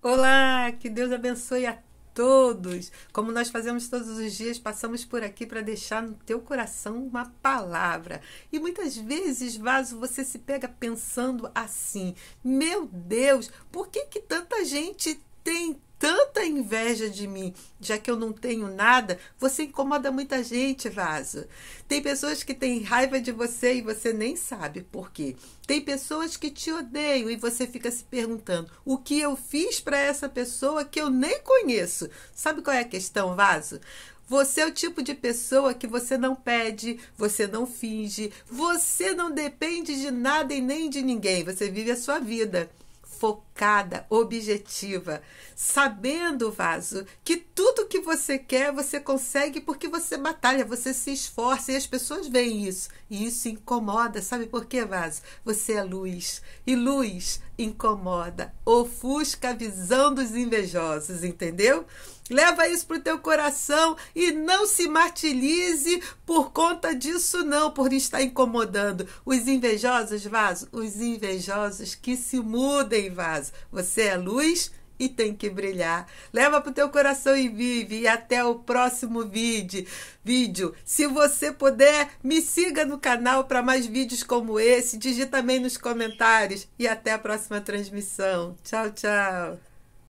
Olá, que Deus abençoe a todos. Como nós fazemos todos os dias, passamos por aqui para deixar no teu coração uma palavra. E muitas vezes, vaso, você se pega pensando assim: "Meu Deus, por que que tanta gente tem tanta inveja de mim, já que eu não tenho nada, você incomoda muita gente, vaso. Tem pessoas que têm raiva de você e você nem sabe por quê. Tem pessoas que te odeiam e você fica se perguntando: o que eu fiz para essa pessoa que eu nem conheço? Sabe qual é a questão, vaso? Você é o tipo de pessoa que você não pede, você não finge, você não depende de nada e nem de ninguém, você vive a sua vida focada, objetiva, sabendo, vaso, que tudo que você quer, você consegue porque você batalha, você se esforça e as pessoas veem isso. E isso incomoda, sabe por quê, Vaso? Você é luz. E luz incomoda, ofusca a visão dos invejosos, entendeu? Leva isso para o teu coração e não se martirize por conta disso não, por estar incomodando. Os invejosos, Vaso, os invejosos que se mudem, Vaso. Você é luz e tem que brilhar. Leva pro teu coração e vive. E até o próximo vídeo. vídeo. Se você puder, me siga no canal para mais vídeos como esse. Digita também nos comentários. E até a próxima transmissão. Tchau, tchau.